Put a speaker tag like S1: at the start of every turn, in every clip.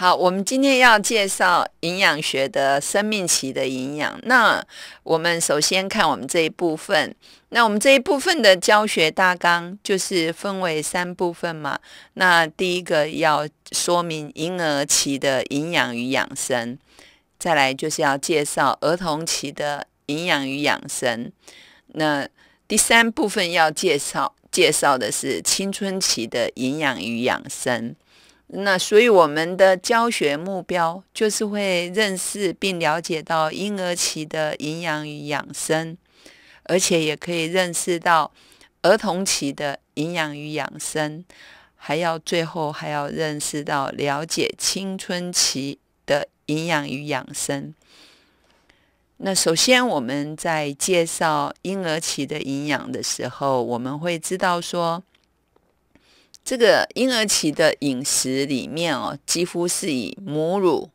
S1: 好，我们今天要介绍营养学的生命期的营养。那我们首先看我们这一部分。那我们这一部分的教学大纲就是分为三部分嘛。那第一个要说明婴儿期的营养与养生，再来就是要介绍儿童期的营养与养生。那第三部分要介绍介绍的是青春期的营养与养生。那所以，我们的教学目标就是会认识并了解到婴儿期的营养与养生，而且也可以认识到儿童期的营养与养生，还要最后还要认识到了解青春期的营养与养生。那首先我们在介绍婴儿期的营养的时候，我们会知道说。这个婴儿期的饮食里面哦，几乎是以母乳，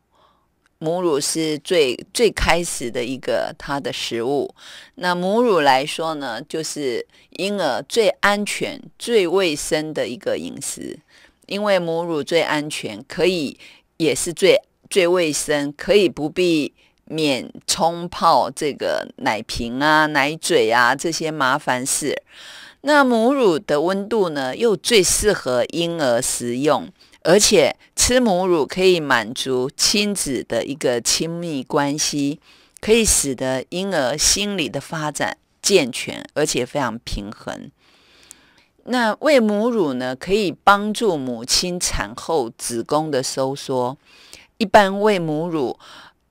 S1: 母乳是最最开始的一个他的食物。那母乳来说呢，就是婴儿最安全、最卫生的一个饮食，因为母乳最安全，可以也是最最卫生，可以不必免冲泡这个奶瓶啊、奶嘴啊这些麻烦事。那母乳的温度呢，又最适合婴儿食用，而且吃母乳可以满足亲子的一个亲密关系，可以使得婴儿心理的发展健全，而且非常平衡。那喂母乳呢，可以帮助母亲产后子宫的收缩。一般喂母乳。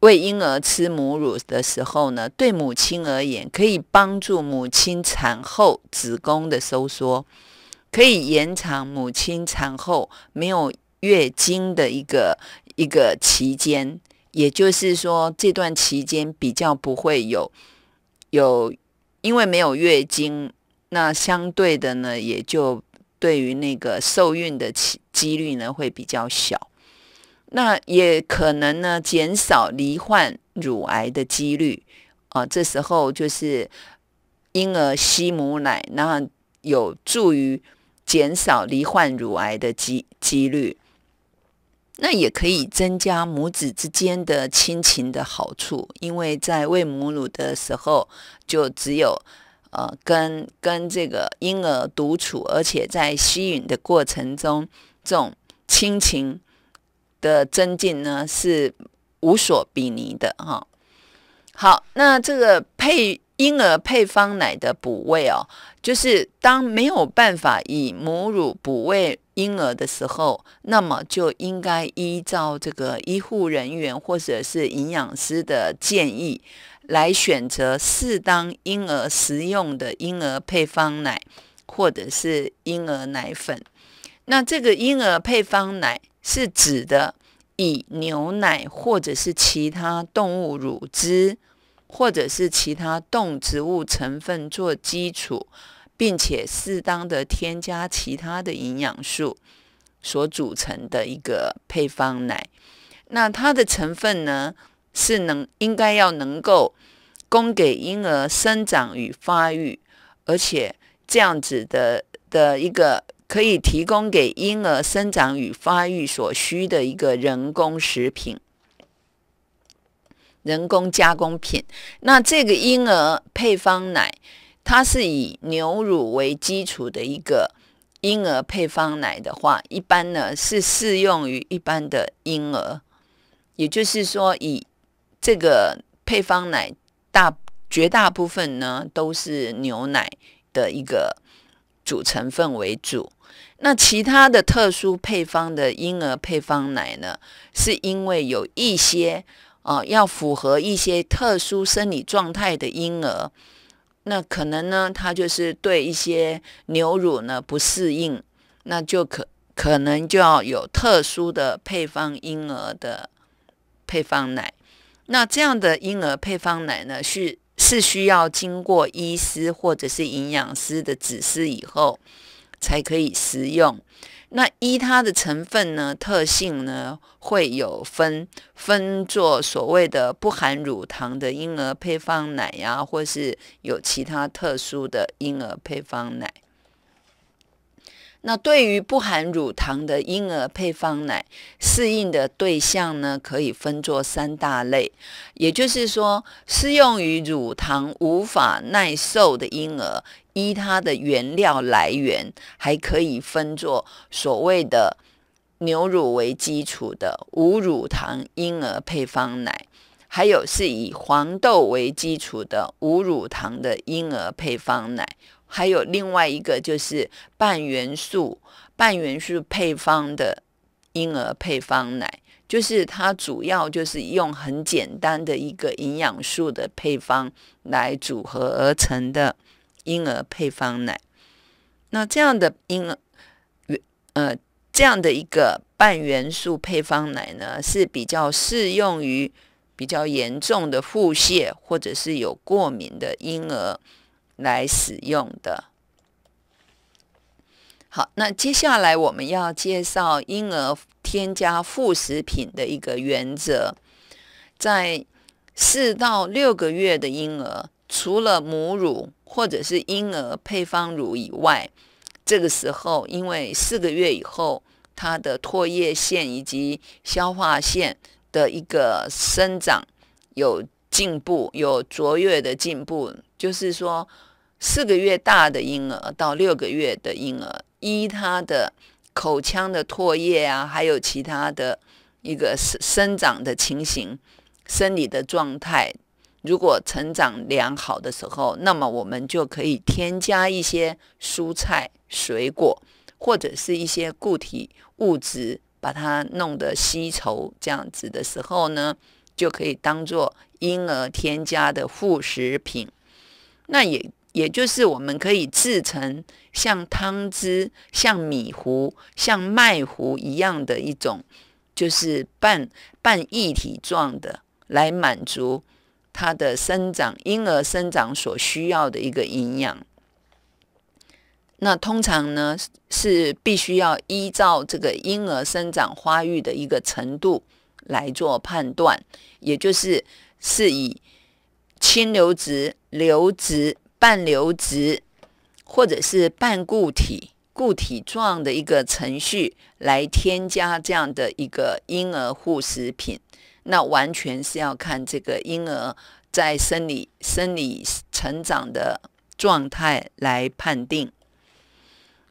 S1: 喂婴儿吃母乳的时候呢，对母亲而言，可以帮助母亲产后子宫的收缩，可以延长母亲产后没有月经的一个一个期间。也就是说，这段期间比较不会有有，因为没有月经，那相对的呢，也就对于那个受孕的机几率呢，会比较小。那也可能呢，减少罹患乳癌的几率啊。这时候就是婴儿吸母奶，那有助于减少罹患乳癌的几几率。那也可以增加母子之间的亲情的好处，因为在喂母乳的时候，就只有呃跟跟这个婴儿独处，而且在吸吮的过程中，这种亲情。的增进呢是无所比拟的哈。好，那这个配婴儿配方奶的补喂哦，就是当没有办法以母乳补喂婴儿的时候，那么就应该依照这个医护人员或者是营养师的建议来选择适当婴儿食用的婴儿配方奶或者是婴儿奶粉。那这个婴儿配方奶。是指的以牛奶或者是其他动物乳汁，或者是其他动植物成分做基础，并且适当的添加其他的营养素所组成的一个配方奶。那它的成分呢，是能应该要能够供给婴儿生长与发育，而且这样子的的一个。可以提供给婴儿生长与发育所需的一个人工食品、人工加工品。那这个婴儿配方奶，它是以牛乳为基础的一个婴儿配方奶的话，一般呢是适用于一般的婴儿，也就是说，以这个配方奶大绝大部分呢都是牛奶的一个主成分为主。那其他的特殊配方的婴儿配方奶呢？是因为有一些哦，要符合一些特殊生理状态的婴儿，那可能呢，他就是对一些牛乳呢不适应，那就可可能就要有特殊的配方婴儿的配方奶。那这样的婴儿配方奶呢，是是需要经过医师或者是营养师的指示以后。才可以食用。那依它的成分呢、特性呢，会有分分做所谓的不含乳糖的婴儿配方奶呀，或是有其他特殊的婴儿配方奶。那对于不含乳糖的婴儿配方奶适应的对象呢，可以分作三大类，也就是说，适用于乳糖无法耐受的婴儿。依它的原料来源，还可以分作所谓的牛乳为基础的无乳糖婴儿配方奶，还有是以黄豆为基础的无乳糖的婴儿配方奶。还有另外一个就是半元素、半元素配方的婴儿配方奶，就是它主要就是用很简单的一个营养素的配方来组合而成的婴儿配方奶。那这样的婴儿，呃，这样的一个半元素配方奶呢，是比较适用于比较严重的腹泻或者是有过敏的婴儿。来使用的。好，那接下来我们要介绍婴儿添加副食品的一个原则。在四到六个月的婴儿，除了母乳或者是婴儿配方乳以外，这个时候因为四个月以后，他的唾液腺以及消化腺的一个生长有进步，有卓越的进步。就是说，四个月大的婴儿到六个月的婴儿，依他的口腔的唾液啊，还有其他的一个生生长的情形、生理的状态，如果成长良好的时候，那么我们就可以添加一些蔬菜、水果，或者是一些固体物质，把它弄得稀稠这样子的时候呢，就可以当做婴儿添加的副食品。那也也就是我们可以制成像汤汁、像米糊、像麦糊一样的一种，就是半半液体状的，来满足它的生长、婴儿生长所需要的一个营养。那通常呢是必须要依照这个婴儿生长发育的一个程度来做判断，也就是是以清流值。流质、半流质，或者是半固体、固体状的一个程序来添加这样的一个婴儿护食品，那完全是要看这个婴儿在生理生理成长的状态来判定。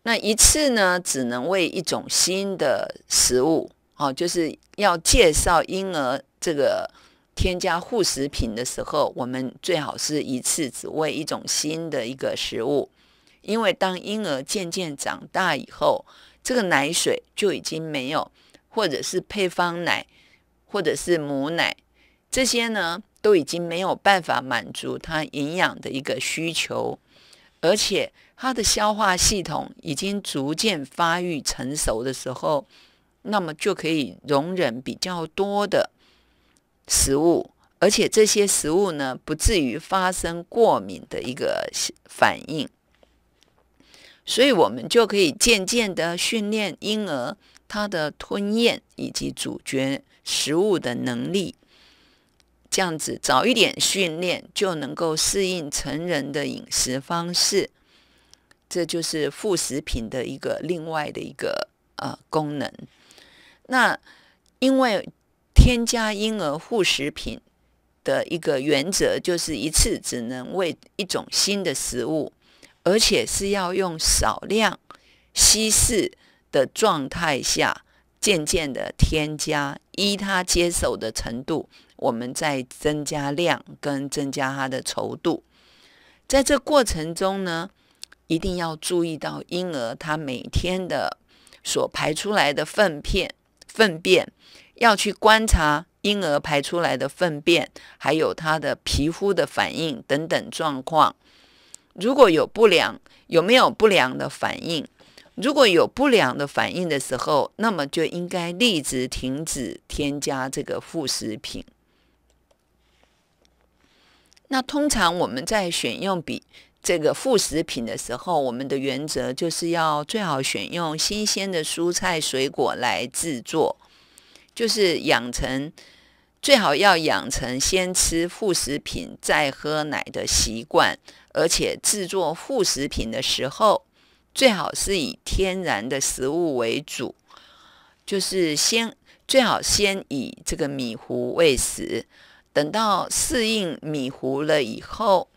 S1: 那一次呢，只能喂一种新的食物，哦，就是要介绍婴儿这个。添加护食品的时候，我们最好是一次只喂一种新的一个食物，因为当婴儿渐渐长大以后，这个奶水就已经没有，或者是配方奶，或者是母奶，这些呢都已经没有办法满足他营养的一个需求，而且他的消化系统已经逐渐发育成熟的时候，那么就可以容忍比较多的。食物，而且这些食物呢，不至于发生过敏的一个反应，所以我们就可以渐渐的训练婴儿他的吞咽以及咀嚼食物的能力，这样子早一点训练就能够适应成人的饮食方式，这就是副食品的一个另外的一个呃功能。那因为。添加婴儿副食品的一个原则就是一次只能喂一种新的食物，而且是要用少量、稀释的状态下，渐渐的添加，依他接受的程度，我们再增加量跟增加它的稠度。在这过程中呢，一定要注意到婴儿他每天的所排出来的粪片、粪便。要去观察婴儿排出来的粪便，还有他的皮肤的反应等等状况。如果有不良，有没有不良的反应？如果有不良的反应的时候，那么就应该立即停止添加这个副食品。那通常我们在选用比这个副食品的时候，我们的原则就是要最好选用新鲜的蔬菜水果来制作。就是养成最好要养成先吃副食品再喝奶的习惯，而且制作副食品的时候，最好是以天然的食物为主。就是先最好先以这个米糊喂食，等到适应米糊了以后，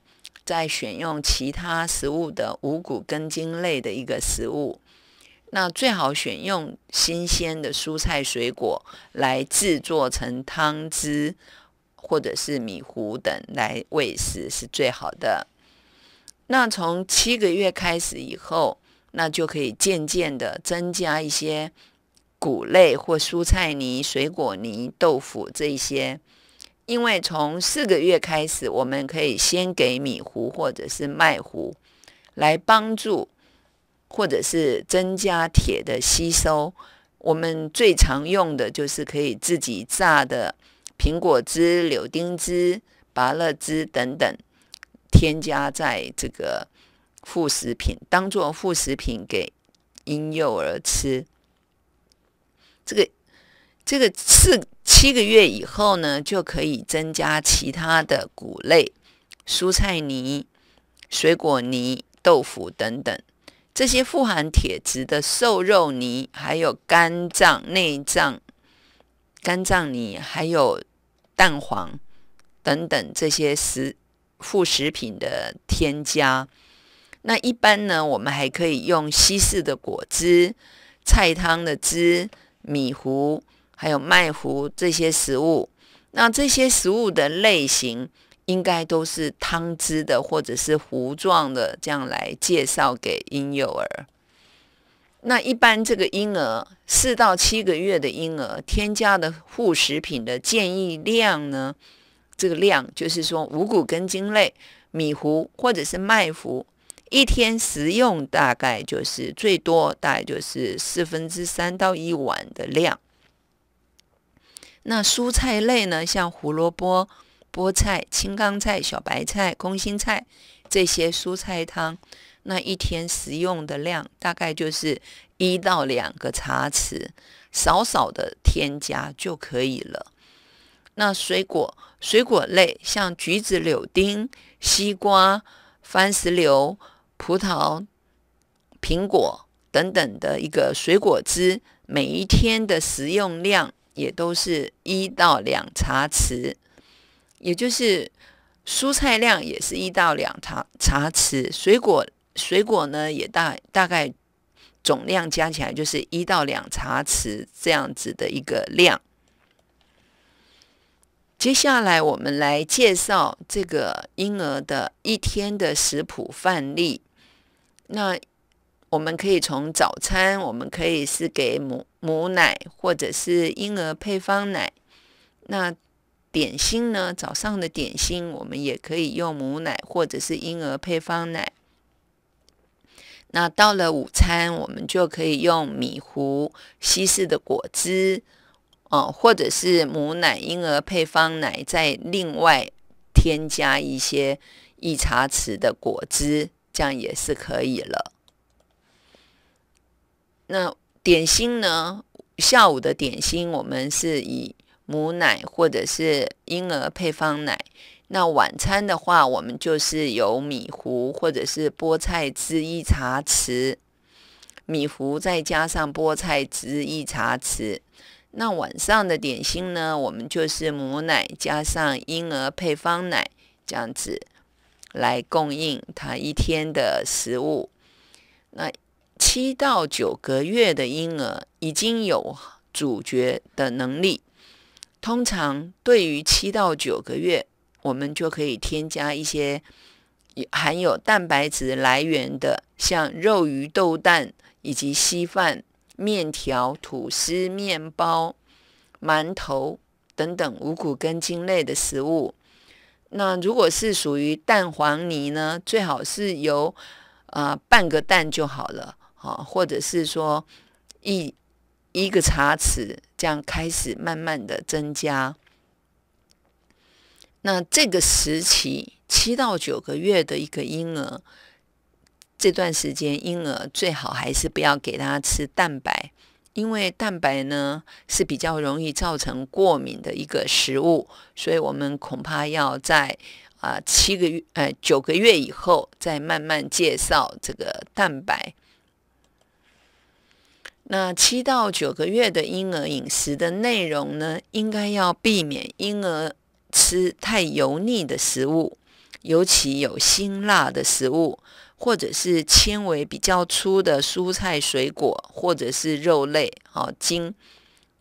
S1: 再选用其他食物的五谷根茎类的一个食物。那最好选用新鲜的蔬菜水果来制作成汤汁，或者是米糊等来喂食是最好的。那从七个月开始以后，那就可以渐渐的增加一些谷类或蔬菜泥、水果泥、豆腐这些。因为从四个月开始，我们可以先给米糊或者是麦糊来帮助。或者是增加铁的吸收，我们最常用的就是可以自己榨的苹果汁、柳丁汁、芭乐汁等等，添加在这个副食品，当做副食品给婴幼儿吃。这个这个四七个月以后呢，就可以增加其他的谷类、蔬菜泥、水果泥、豆腐等等。这些富含铁质的瘦肉泥，还有肝脏、内脏、肝脏泥，还有蛋黄等等这些食副食品的添加。那一般呢，我们还可以用稀释的果汁、菜汤的汁、米糊、还有麦糊这些食物。那这些食物的类型。应该都是汤汁的，或者是糊状的，这样来介绍给婴幼儿。那一般这个婴儿四到七个月的婴儿，添加的副食品的建议量呢？这个量就是说，五谷根茎类米糊或者是麦糊，一天食用大概就是最多，大概就是四分之三到一碗的量。那蔬菜类呢，像胡萝卜。菠菜、青冈菜、小白菜、空心菜这些蔬菜汤，那一天食用的量大概就是一到两个茶匙，少少的添加就可以了。那水果，水果类像橘子、柳丁、西瓜、番石榴、葡萄、苹果等等的一个水果汁，每一天的食用量也都是一到两茶匙。也就是蔬菜量也是一到两茶茶匙，水果水果呢也大大概总量加起来就是一到两茶匙这样子的一个量。接下来我们来介绍这个婴儿的一天的食谱范例。那我们可以从早餐，我们可以是给母母奶或者是婴儿配方奶。那点心呢？早上的点心，我们也可以用母奶或者是婴儿配方奶。那到了午餐，我们就可以用米糊、稀释的果汁，哦，或者是母奶、婴儿配方奶，再另外添加一些一茶匙的果汁，这样也是可以了。那点心呢？下午的点心，我们是以。母奶或者是婴儿配方奶。那晚餐的话，我们就是有米糊或者是菠菜汁一茶匙，米糊再加上菠菜汁一茶匙。那晚上的点心呢，我们就是母奶加上婴儿配方奶这样子来供应他一天的食物。那七到九个月的婴儿已经有咀嚼的能力。通常对于七到九个月，我们就可以添加一些含有蛋白质来源的，像肉、鱼、豆、蛋，以及稀饭、面条、吐司、面包、馒头等等五谷根茎类的食物。那如果是属于蛋黄泥呢，最好是由啊半个蛋就好了，啊，或者是说一。一个茶匙，这样开始慢慢的增加。那这个时期七到九个月的一个婴儿，这段时间婴儿最好还是不要给他吃蛋白，因为蛋白呢是比较容易造成过敏的一个食物，所以我们恐怕要在啊七个月呃九个月以后再慢慢介绍这个蛋白。那七到九个月的婴儿饮食的内容呢，应该要避免婴儿吃太油腻的食物，尤其有辛辣的食物，或者是纤维比较粗的蔬菜、水果，或者是肉类，哈，精。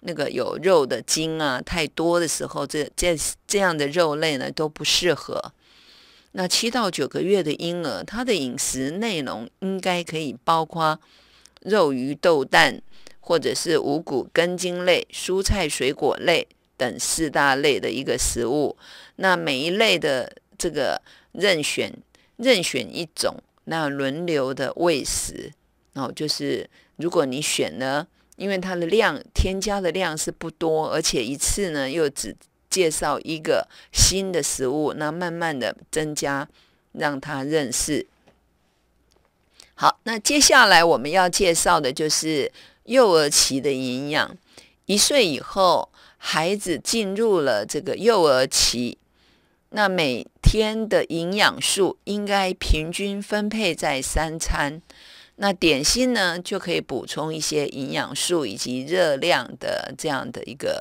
S1: 那个有肉的精啊，太多的时候，这这这样的肉类呢都不适合。那七到九个月的婴儿，他的饮食内容应该可以包括。肉、鱼、豆、蛋，或者是五谷、根茎类、蔬菜、水果类等四大类的一个食物。那每一类的这个任选任选一种，那轮流的喂食。然后就是，如果你选呢，因为它的量添加的量是不多，而且一次呢又只介绍一个新的食物，那慢慢的增加，让他认识。好，那接下来我们要介绍的就是幼儿期的营养。一岁以后，孩子进入了这个幼儿期，那每天的营养素应该平均分配在三餐。那点心呢，就可以补充一些营养素以及热量的这样的一个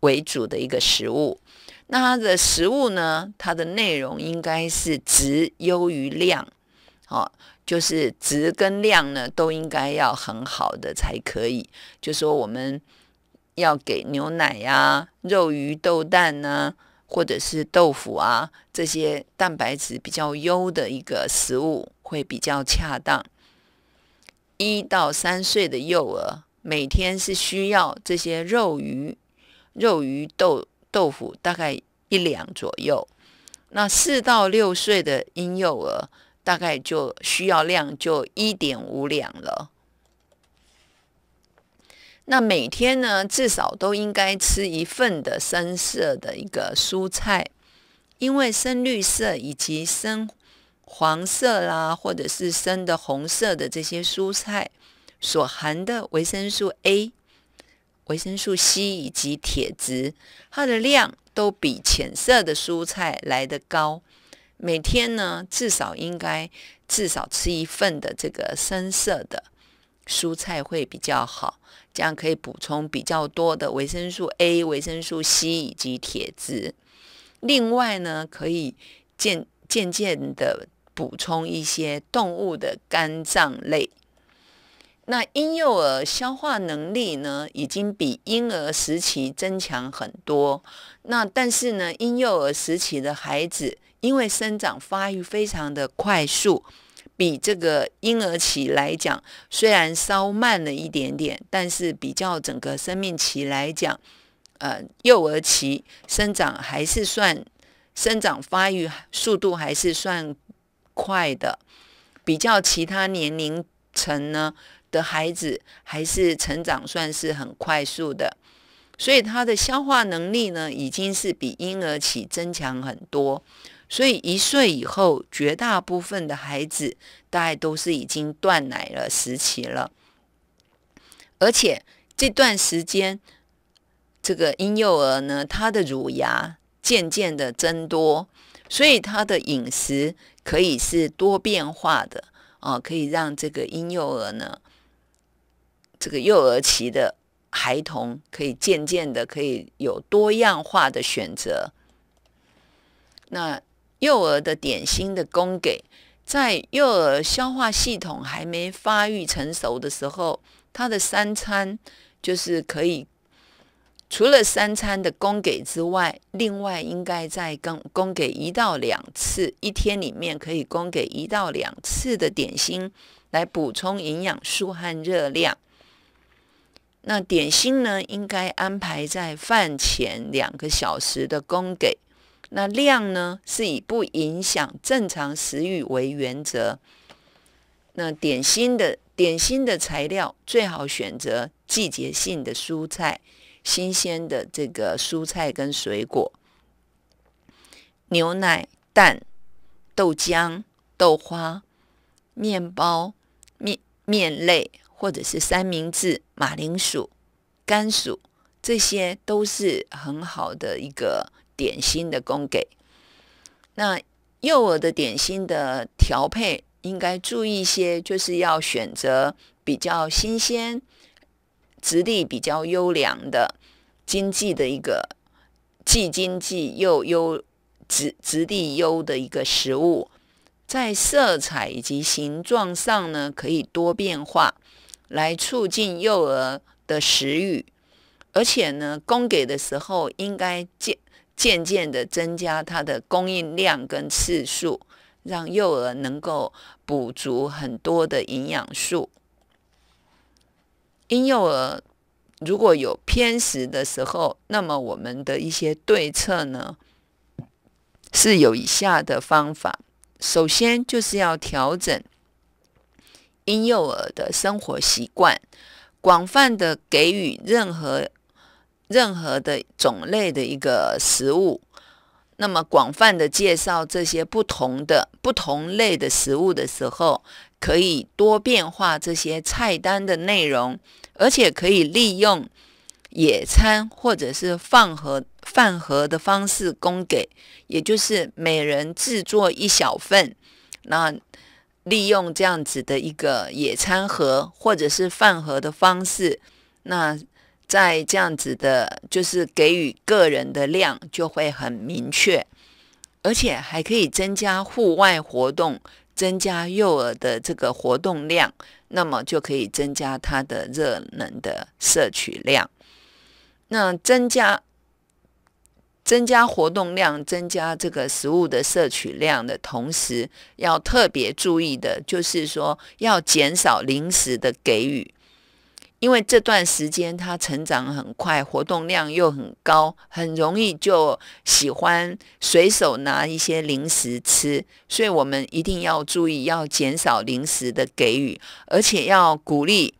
S1: 为主的一个食物。那它的食物呢，它的内容应该是质优于量，好。就是值跟量呢，都应该要很好的才可以。就说我们要给牛奶呀、肉鱼、豆蛋呐，或者是豆腐啊这些蛋白质比较优的一个食物会比较恰当。一到三岁的幼儿每天是需要这些肉鱼、肉鱼豆豆腐大概一两左右。那四到六岁的婴幼儿。大概就需要量就一点五两了。那每天呢，至少都应该吃一份的深色的一个蔬菜，因为深绿色以及深黄色啦，或者是深的红色的这些蔬菜，所含的维生素 A、维生素 C 以及铁质，它的量都比浅色的蔬菜来得高。每天呢，至少应该至少吃一份的这个深色的蔬菜会比较好，这样可以补充比较多的维生素 A、维生素 C 以及铁质。另外呢，可以渐渐渐的补充一些动物的肝脏类。那婴幼儿消化能力呢，已经比婴儿时期增强很多。那但是呢，婴幼儿时期的孩子。因为生长发育非常的快速，比这个婴儿期来讲，虽然稍慢了一点点，但是比较整个生命期来讲，呃，幼儿期生长还是算生长发育速度还是算快的。比较其他年龄层呢的孩子，还是成长算是很快速的，所以他的消化能力呢，已经是比婴儿期增强很多。所以一岁以后，绝大部分的孩子大概都是已经断奶了时期了，而且这段时间，这个婴幼儿呢，他的乳牙渐渐的增多，所以他的饮食可以是多变化的啊，可以让这个婴幼儿呢，这个幼儿期的孩童可以渐渐的可以有多样化的选择，那。幼儿的点心的供给，在幼儿消化系统还没发育成熟的时候，他的三餐就是可以除了三餐的供给之外，另外应该再供供给一到两次，一天里面可以供给一到两次的点心，来补充营养素和热量。那点心呢，应该安排在饭前两个小时的供给。那量呢，是以不影响正常食欲为原则。那点心的点心的材料最好选择季节性的蔬菜、新鲜的这个蔬菜跟水果、牛奶、蛋、豆浆、豆花、面包、面面类或者是三明治、马铃薯、甘薯，这些都是很好的一个。点心的供给，那幼儿的点心的调配应该注意一些，就是要选择比较新鲜、质地比较优良的、经济的一个，既经济又优质、质地优的一个食物。在色彩以及形状上呢，可以多变化，来促进幼儿的食欲。而且呢，供给的时候应该建渐渐的增加它的供应量跟次数，让幼儿能够补足很多的营养素。婴幼儿如果有偏食的时候，那么我们的一些对策呢，是有以下的方法：首先就是要调整婴幼儿的生活习惯，广泛的给予任何。任何的种类的一个食物，那么广泛的介绍这些不同的不同类的食物的时候，可以多变化这些菜单的内容，而且可以利用野餐或者是饭盒饭盒的方式供给，也就是每人制作一小份，那利用这样子的一个野餐盒或者是饭盒的方式，那。在这样子的，就是给予个人的量就会很明确，而且还可以增加户外活动，增加幼儿的这个活动量，那么就可以增加他的热能的摄取量。那增加增加活动量，增加这个食物的摄取量的同时，要特别注意的就是说要减少零食的给予。因为这段时间他成长很快，活动量又很高，很容易就喜欢随手拿一些零食吃，所以我们一定要注意，要减少零食的给予，而且要鼓励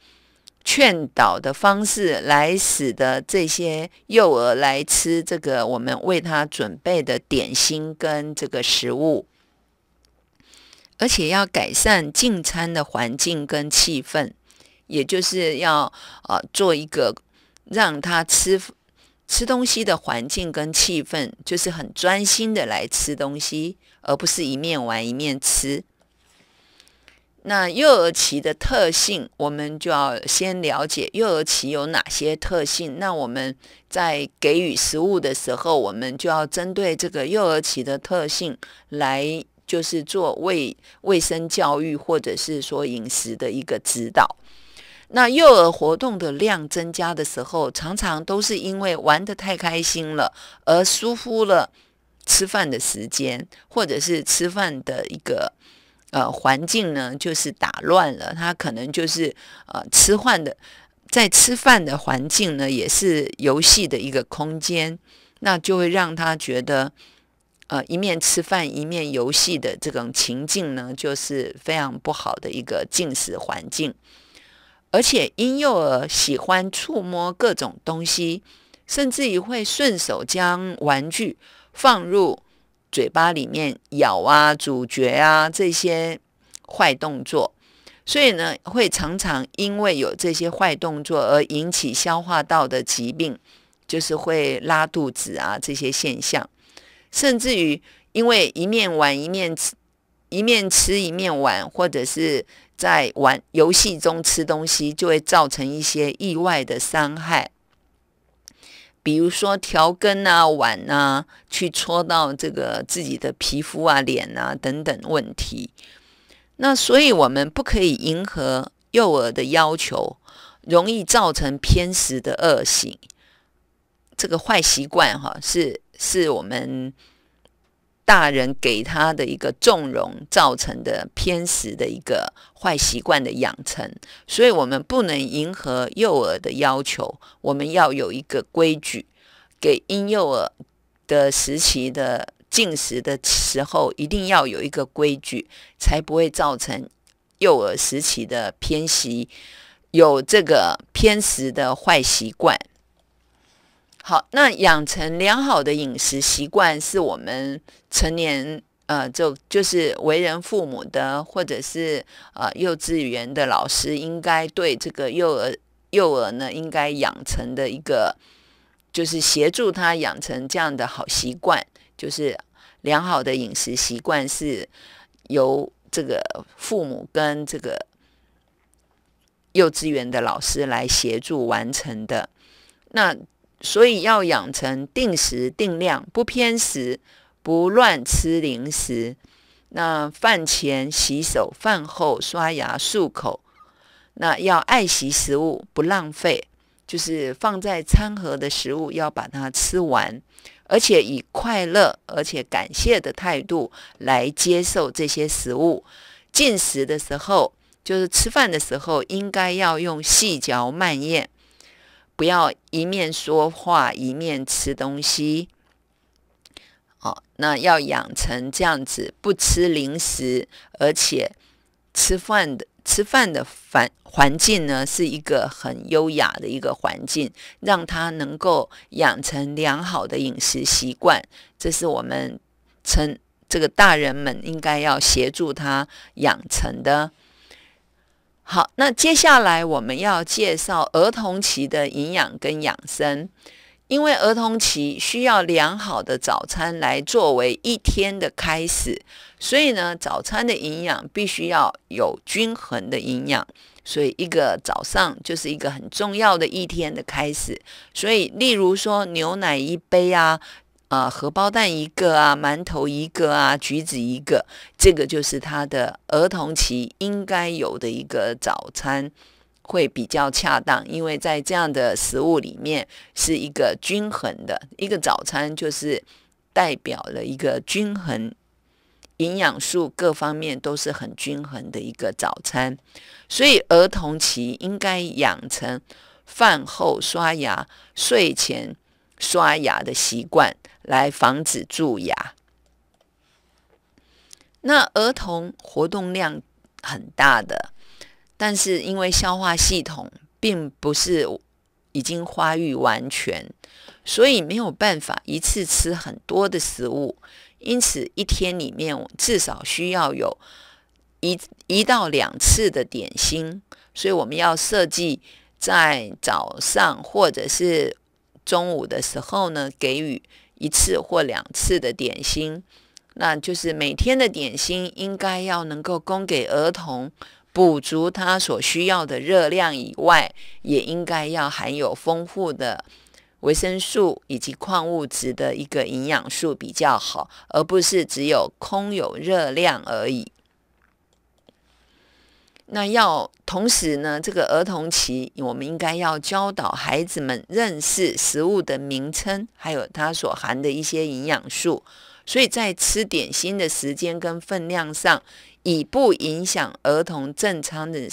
S1: 劝导的方式来使得这些幼儿来吃这个我们为他准备的点心跟这个食物，而且要改善进餐的环境跟气氛。也就是要呃做一个让他吃吃东西的环境跟气氛，就是很专心的来吃东西，而不是一面玩一面吃。那幼儿期的特性，我们就要先了解幼儿期有哪些特性。那我们在给予食物的时候，我们就要针对这个幼儿期的特性来，就是做卫卫生教育或者是说饮食的一个指导。那幼儿活动的量增加的时候，常常都是因为玩得太开心了，而疏忽了吃饭的时间，或者是吃饭的一个呃环境呢，就是打乱了。他可能就是呃吃饭的，在吃饭的环境呢，也是游戏的一个空间，那就会让他觉得呃一面吃饭一面游戏的这种情境呢，就是非常不好的一个进食环境。而且婴幼儿喜欢触摸各种东西，甚至于会顺手将玩具放入嘴巴里面咬啊、咀嚼啊这些坏动作，所以呢，会常常因为有这些坏动作而引起消化道的疾病，就是会拉肚子啊这些现象，甚至于因为一面玩一面吃，一面吃一面玩，或者是。在玩游戏中吃东西，就会造成一些意外的伤害，比如说调羹啊、碗啊，去戳到这个自己的皮肤啊、脸啊等等问题。那所以，我们不可以迎合幼儿的要求，容易造成偏食的恶性。这个坏习惯哈，是是我们。大人给他的一个纵容造成的偏食的一个坏习惯的养成，所以我们不能迎合幼儿的要求，我们要有一个规矩，给婴幼儿的时期的进食的时候，一定要有一个规矩，才不会造成幼儿时期的偏食，有这个偏食的坏习惯。好，那养成良好的饮食习惯是我们成年呃，就就是为人父母的，或者是呃幼稚园的老师，应该对这个幼儿幼儿呢，应该养成的一个，就是协助他养成这样的好习惯，就是良好的饮食习惯是由这个父母跟这个幼稚园的老师来协助完成的，那。所以要养成定时定量，不偏食，不乱吃零食。那饭前洗手，饭后刷牙漱口。那要爱惜食物，不浪费。就是放在餐盒的食物要把它吃完，而且以快乐而且感谢的态度来接受这些食物。进食的时候，就是吃饭的时候，应该要用细嚼慢咽。不要一面说话一面吃东西，哦，那要养成这样子，不吃零食，而且吃饭的吃饭的环环境呢，是一个很优雅的一个环境，让他能够养成良好的饮食习惯，这是我们成这个大人们应该要协助他养成的。好，那接下来我们要介绍儿童期的营养跟养生，因为儿童期需要良好的早餐来作为一天的开始，所以呢，早餐的营养必须要有均衡的营养，所以一个早上就是一个很重要的一天的开始。所以，例如说牛奶一杯啊。啊，荷包蛋一个啊，馒头一个啊，橘子一个，这个就是他的儿童期应该有的一个早餐，会比较恰当。因为在这样的食物里面，是一个均衡的一个早餐，就是代表了一个均衡营养素各方面都是很均衡的一个早餐。所以儿童期应该养成饭后刷牙、睡前。刷牙的习惯来防止蛀牙。那儿童活动量很大的，但是因为消化系统并不是已经发育完全，所以没有办法一次吃很多的食物。因此，一天里面至少需要有一一到两次的点心。所以，我们要设计在早上或者是。中午的时候呢，给予一次或两次的点心，那就是每天的点心应该要能够供给儿童补足他所需要的热量以外，也应该要含有丰富的维生素以及矿物质的一个营养素比较好，而不是只有空有热量而已。那要同时呢，这个儿童期，我们应该要教导孩子们认识食物的名称，还有它所含的一些营养素。所以在吃点心的时间跟分量上，以不影响儿童正餐的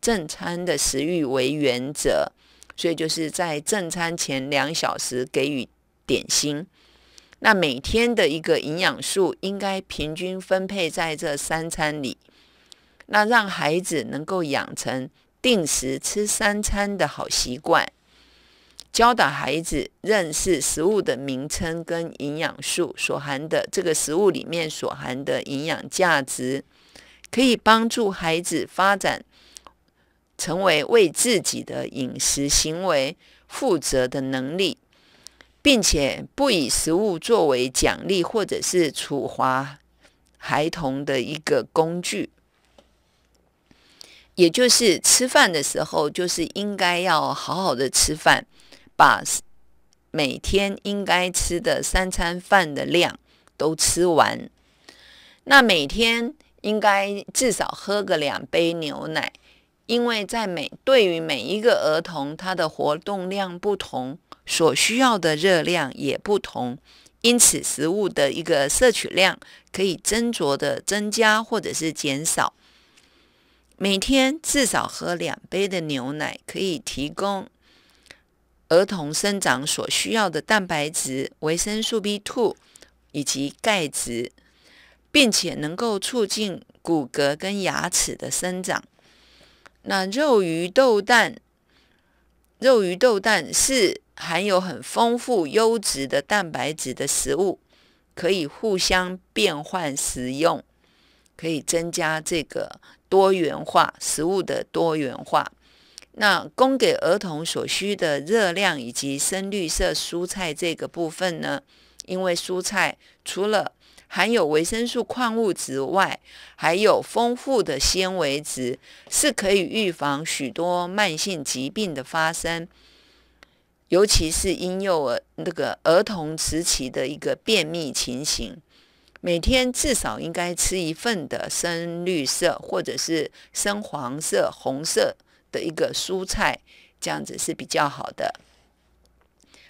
S1: 正餐的食欲为原则。所以就是在正餐前两小时给予点心。那每天的一个营养素应该平均分配在这三餐里。那让孩子能够养成定时吃三餐的好习惯，教导孩子认识食物的名称跟营养素所含的这个食物里面所含的营养价值，可以帮助孩子发展成为为自己的饮食行为负责的能力，并且不以食物作为奖励或者是处罚孩童的一个工具。也就是吃饭的时候，就是应该要好好的吃饭，把每天应该吃的三餐饭的量都吃完。那每天应该至少喝个两杯牛奶，因为在每对于每一个儿童，他的活动量不同，所需要的热量也不同，因此食物的一个摄取量可以斟酌的增加或者是减少。每天至少喝两杯的牛奶，可以提供儿童生长所需要的蛋白质、维生素 B2 以及钙质，并且能够促进骨骼跟牙齿的生长。那肉鱼豆蛋，肉鱼豆蛋是含有很丰富优质的蛋白质的食物，可以互相变换食用，可以增加这个。多元化食物的多元化，那供给儿童所需的热量以及深绿色蔬菜这个部分呢？因为蔬菜除了含有维生素、矿物质外，还有丰富的纤维质，是可以预防许多慢性疾病的发生，尤其是婴幼儿那个儿童时期的一个便秘情形。每天至少应该吃一份的深绿色或者是深黄色、红色的一个蔬菜，这样子是比较好的。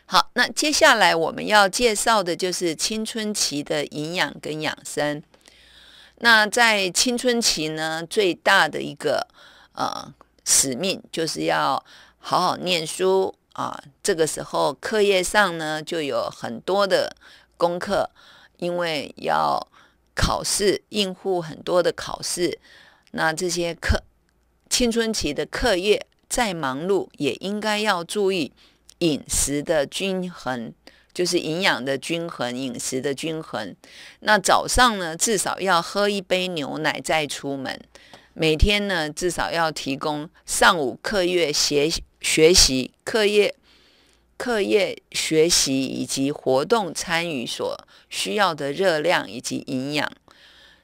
S1: 好，那接下来我们要介绍的就是青春期的营养跟养生。那在青春期呢，最大的一个呃使命就是要好好念书啊。这个时候课业上呢就有很多的功课。因为要考试，应付很多的考试，那这些课青春期的课业再忙碌，也应该要注意饮食的均衡，就是营养的均衡，饮食的均衡。那早上呢，至少要喝一杯牛奶再出门。每天呢，至少要提供上午课业学学习课业。课业学习以及活动参与所需要的热量以及营养，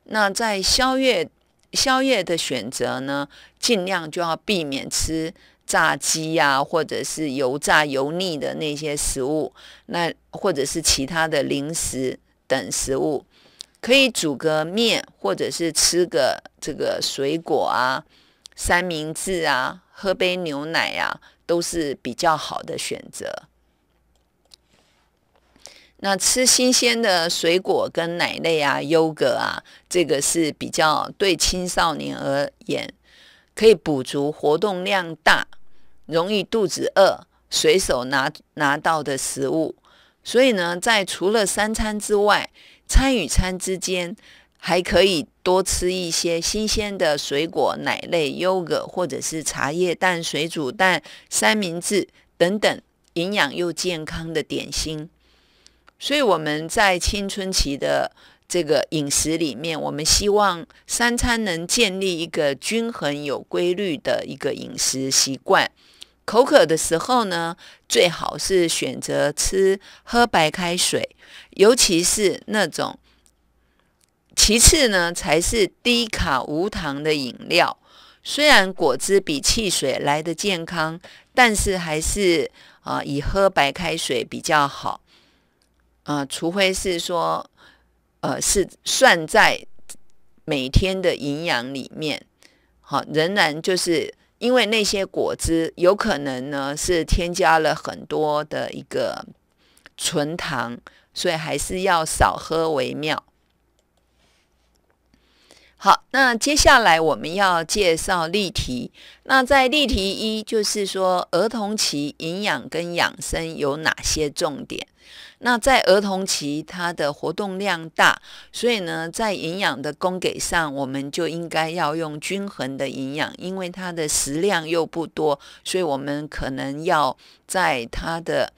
S1: 那在宵夜宵夜的选择呢，尽量就要避免吃炸鸡啊，或者是油炸油腻的那些食物，那或者是其他的零食等食物，可以煮个面，或者是吃个这个水果啊，三明治啊，喝杯牛奶啊，都是比较好的选择。那吃新鲜的水果跟奶类啊、优格啊，这个是比较对青少年而言可以补足活动量大、容易肚子饿、随手拿拿到的食物。所以呢，在除了三餐之外，餐与餐之间还可以多吃一些新鲜的水果、奶类、优格，或者是茶叶蛋、水煮蛋、三明治等等营养又健康的点心。所以我们在青春期的这个饮食里面，我们希望三餐能建立一个均衡、有规律的一个饮食习惯。口渴的时候呢，最好是选择吃喝白开水，尤其是那种。其次呢，才是低卡无糖的饮料。虽然果汁比汽水来的健康，但是还是啊，以喝白开水比较好。啊，除非是说，呃，是算在每天的营养里面，好，仍然就是因为那些果汁有可能呢是添加了很多的一个纯糖，所以还是要少喝为妙。好，那接下来我们要介绍例题。那在例题一就是说，儿童期营养跟养生有哪些重点？那在儿童期，他的活动量大，所以呢，在营养的供给上，我们就应该要用均衡的营养，因为他的食量又不多，所以我们可能要在他的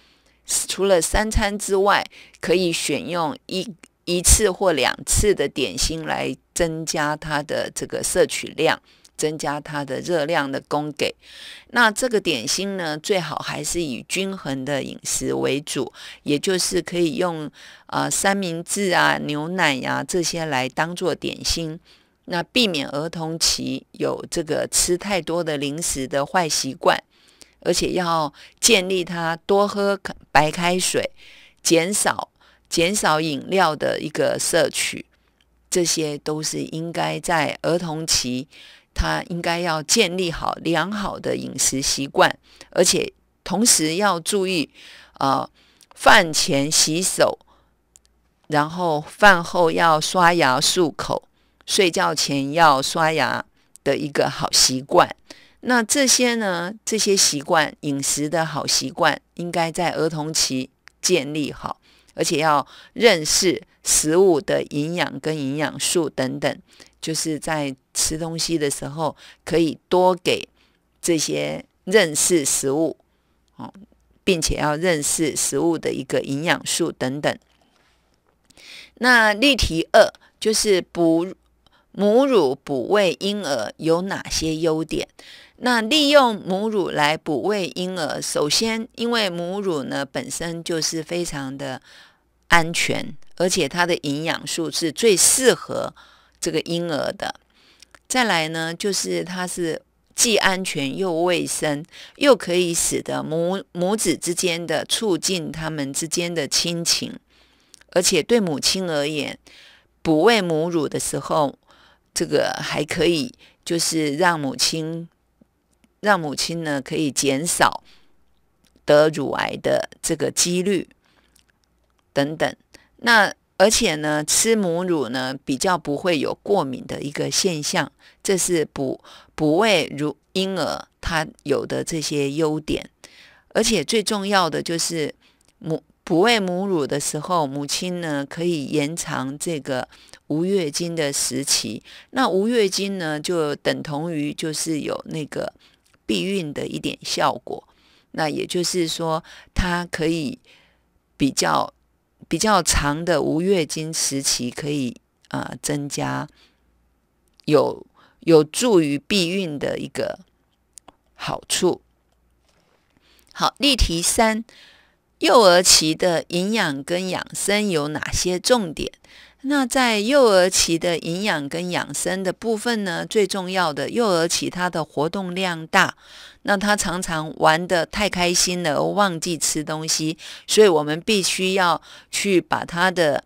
S1: 除了三餐之外，可以选用一一次或两次的点心来增加它的这个摄取量。增加它的热量的供给，那这个点心呢，最好还是以均衡的饮食为主，也就是可以用啊三明治啊、牛奶呀这些来当做点心，那避免儿童期有这个吃太多的零食的坏习惯，而且要建立他多喝白开水，减少减少饮料的一个摄取，这些都是应该在儿童期。他应该要建立好良好的饮食习惯，而且同时要注意，呃，饭前洗手，然后饭后要刷牙漱口，睡觉前要刷牙的一个好习惯。那这些呢？这些习惯、饮食的好习惯，应该在儿童期建立好，而且要认识食物的营养跟营养素等等。就是在吃东西的时候，可以多给这些认识食物，哦，并且要认识食物的一个营养素等等。那例题二就是补母乳补喂婴儿有哪些优点？那利用母乳来补喂婴儿，首先因为母乳呢本身就是非常的安全，而且它的营养素是最适合。这个婴儿的，再来呢，就是它是既安全又卫生，又可以使得母母子之间的促进他们之间的亲情，而且对母亲而言，哺喂母乳的时候，这个还可以就是让母亲让母亲呢可以减少得乳癌的这个几率等等，那。而且呢，吃母乳呢比较不会有过敏的一个现象，这是补补喂乳婴儿他有的这些优点。而且最重要的就是母补喂母乳的时候，母亲呢可以延长这个无月经的时期。那无月经呢，就等同于就是有那个避孕的一点效果。那也就是说，它可以比较。比较长的无月经时期，可以啊增加有有助于避孕的一个好处。好，例题三：幼儿期的营养跟养生有哪些重点？那在幼儿期的营养跟养生的部分呢，最重要的幼儿期他的活动量大，那他常常玩的太开心了，忘记吃东西，所以我们必须要去把他的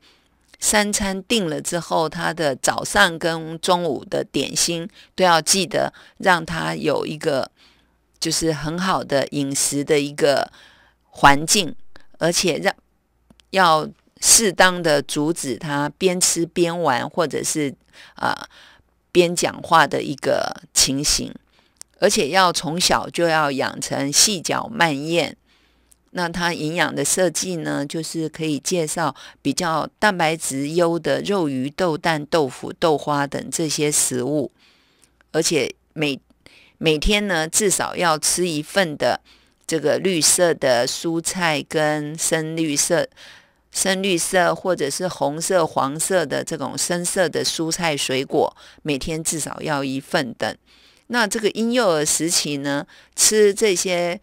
S1: 三餐定了之后，他的早上跟中午的点心都要记得，让他有一个就是很好的饮食的一个环境，而且让要。适当的阻止他边吃边玩，或者是啊边讲话的一个情形，而且要从小就要养成细嚼慢咽。那它营养的设计呢，就是可以介绍比较蛋白质优的肉、鱼、豆、蛋、豆腐、豆花等这些食物，而且每每天呢至少要吃一份的这个绿色的蔬菜跟深绿色。深绿色或者是红色、黄色的这种深色的蔬菜水果，每天至少要一份等。那这个婴幼儿时期呢，吃这些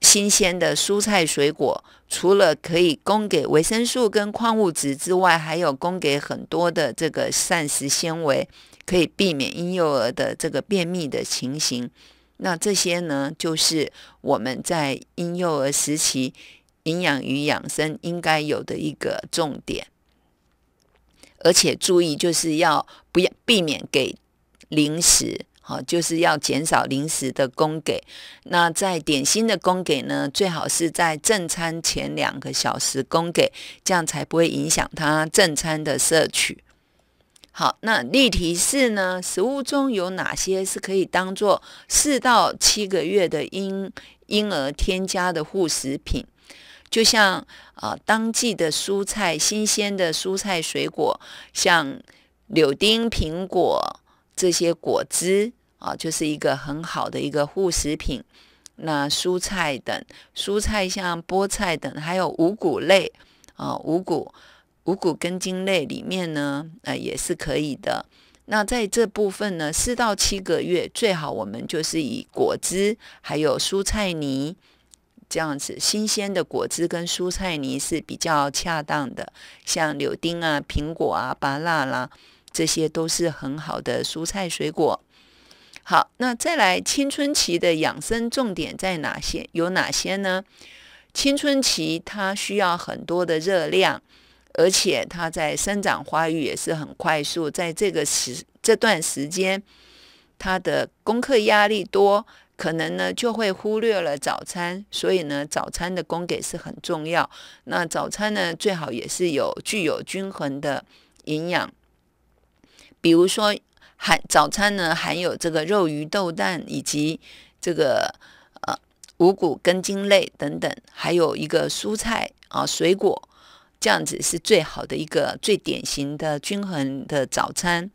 S1: 新鲜的蔬菜水果，除了可以供给维生素跟矿物质之外，还有供给很多的这个膳食纤维，可以避免婴幼儿的这个便秘的情形。那这些呢，就是我们在婴幼儿时期。营养与养生应该有的一个重点，而且注意就是要不要避免给零食，好，就是要减少零食的供给。那在点心的供给呢，最好是在正餐前两个小时供给，这样才不会影响他正餐的摄取。好，那例题四呢，食物中有哪些是可以当做四到七个月的婴婴儿添加的护食品？就像啊，当季的蔬菜、新鲜的蔬菜、水果，像柳丁、苹果这些果汁啊，就是一个很好的一个护食品。那蔬菜等蔬菜，像菠菜等，还有五谷类啊，五谷、五谷根茎类里面呢，呃，也是可以的。那在这部分呢，四到七个月最好，我们就是以果汁还有蔬菜泥。这样子，新鲜的果汁跟蔬菜泥是比较恰当的，像柳丁啊、苹果啊、芭辣啦，这些都是很好的蔬菜水果。好，那再来，青春期的养生重点在哪些？有哪些呢？青春期它需要很多的热量，而且它在生长发育也是很快速，在这个时这段时间，它的功课压力多。可能呢就会忽略了早餐，所以呢早餐的供给是很重要。那早餐呢最好也是有具有均衡的营养，比如说含早餐呢含有这个肉、鱼、豆、蛋以及这个呃五谷、根茎类等等，还有一个蔬菜啊水果，这样子是最好的一个最典型的均衡的早餐。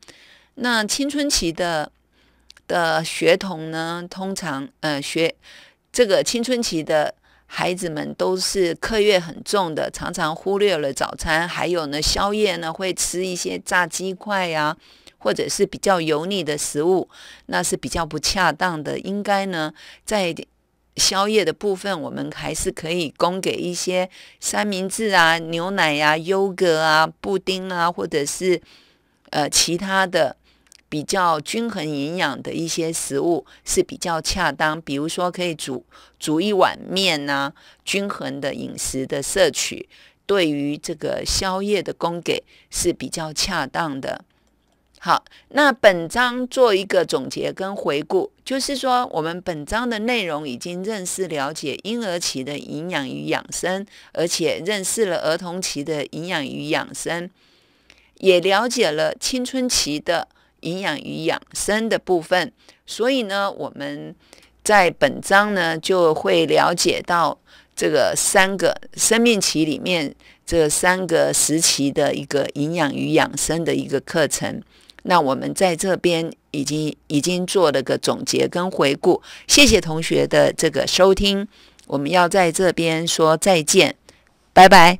S1: 那青春期的。的学童呢，通常，呃，学这个青春期的孩子们都是课业很重的，常常忽略了早餐，还有呢，宵夜呢会吃一些炸鸡块呀，或者是比较油腻的食物，那是比较不恰当的。应该呢，在宵夜的部分，我们还是可以供给一些三明治啊、牛奶呀、优格啊、布丁啊，或者是呃其他的。比较均衡营养的一些食物是比较恰当，比如说可以煮煮一碗面呢。均衡的饮食的摄取，对于这个宵夜的供给是比较恰当的。好，那本章做一个总结跟回顾，就是说我们本章的内容已经认识了解婴儿期的营养与养生，而且认识了儿童期的营养与养生，也了解了青春期的。营养与养生的部分，所以呢，我们在本章呢就会了解到这个三个生命期里面这三个时期的一个营养与养生的一个课程。那我们在这边已经已经做了个总结跟回顾，谢谢同学的这个收听，我们要在这边说再见，拜拜。